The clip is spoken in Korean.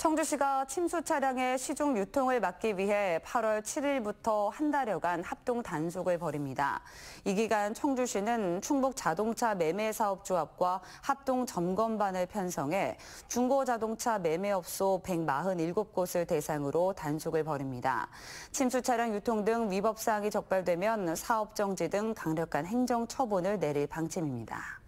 청주시가 침수 차량의 시중 유통을 막기 위해 8월 7일부터 한 달여간 합동 단속을 벌입니다. 이 기간 청주시는 충북 자동차 매매 사업조합과 합동 점검반을 편성해 중고 자동차 매매업소 147곳을 대상으로 단속을 벌입니다. 침수 차량 유통 등 위법 사항이 적발되면 사업 정지 등 강력한 행정 처분을 내릴 방침입니다.